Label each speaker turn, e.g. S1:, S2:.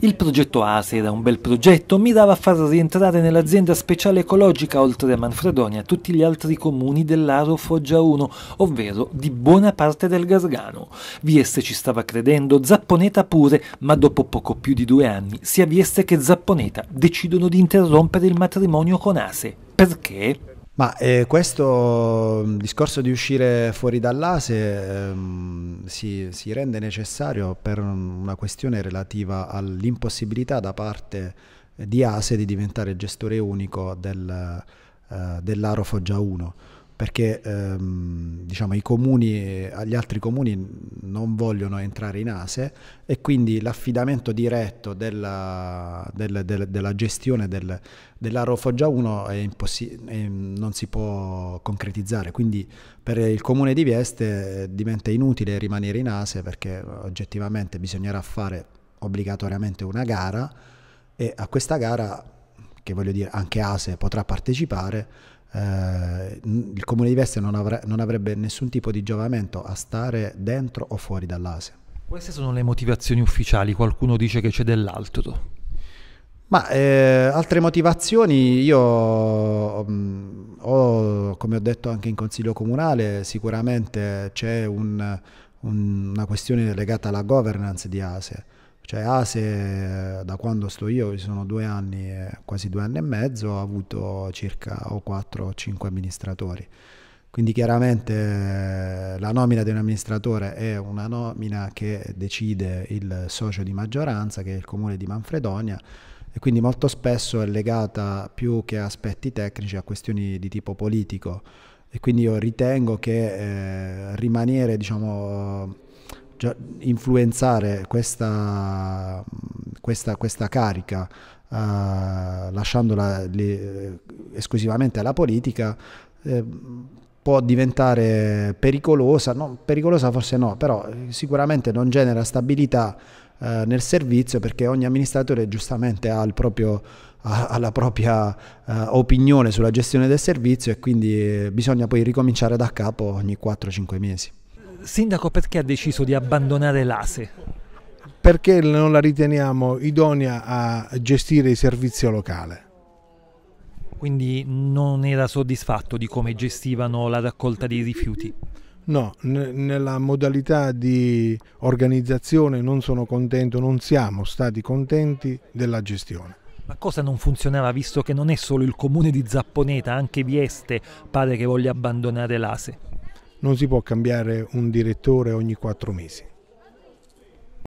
S1: Il progetto ASE era un bel progetto, mirava a far rientrare nell'azienda speciale ecologica, oltre a Manfredonia, tutti gli altri comuni dell'Aro Foggia 1, ovvero di buona parte del Gargano. Vieste ci stava credendo, Zapponeta pure, ma dopo poco più di due anni sia Vieste che Zapponeta decidono di interrompere il matrimonio con ASE. Perché?
S2: Ma eh, questo mm, discorso di uscire fuori dall'ASE ehm, si, si, rende necessario per mm, una questione relativa all'impossibilità da parte di ASE di diventare gestore unico del, eh, dell'Aro Foggia 1 perché ehm, diciamo, comuni, agli eh, altri comuni non vogliono entrare in ASE e quindi l'affidamento diretto della, del, del, della gestione del, dell'Arofoggia 1 è impossi- è, non si può concretizzare, quindi per il comune di Vieste diventa inutile rimanere in ASE perché oggettivamente bisognerà fare obbligatoriamente una gara e a questa gara, che voglio dire anche ASE potrà partecipare, eh, il comune di Veste non, avre- non avrebbe nessun tipo di giovamento a stare dentro o fuori dall'Asia.
S1: Queste sono le motivazioni ufficiali, qualcuno dice che c'è dell'altro.
S2: Ma eh, altre motivazioni, io mh, mm, ho, come ho detto anche in consiglio comunale, sicuramente c'è un, un, una questione legata alla governance di ASE. Cioè ASE ah, eh, da quando sto io, sono due anni, quasi due anni e mezzo, ha avuto circa o 4 o 5 amministratori. Quindi chiaramente eh, la nomina di un amministratore è una nomina che decide il socio di maggioranza, che è il comune di Manfredonia, e quindi molto spesso è legata più che a aspetti tecnici a questioni di tipo politico. E quindi io ritengo che eh, rimanere, diciamo, influenzare questa, questa, questa carica uh, lasciandola le, eh, esclusivamente alla politica eh, può diventare pericolosa, no, pericolosa forse no, però eh, sicuramente non genera stabilità eh, nel servizio perché ogni amministratore giustamente ha il proprio alla propria uh, opinione sulla gestione del servizio e quindi bisogna poi ricominciare da capo ogni 4-5 mesi.
S1: Sindaco, perché ha deciso di abbandonare l'ASE?
S3: Perché non la riteniamo idonea a gestire il servizio locale.
S1: Quindi non era soddisfatto di come gestivano la raccolta dei rifiuti?
S3: No, nella modalità di organizzazione non sono contento, non siamo stati contenti della gestione.
S1: Ma cosa non funzionava visto che non è solo il comune di Zapponeta, anche Vieste pare che voglia abbandonare l'ASE?
S3: non si può cambiare un direttore ogni quattro mesi.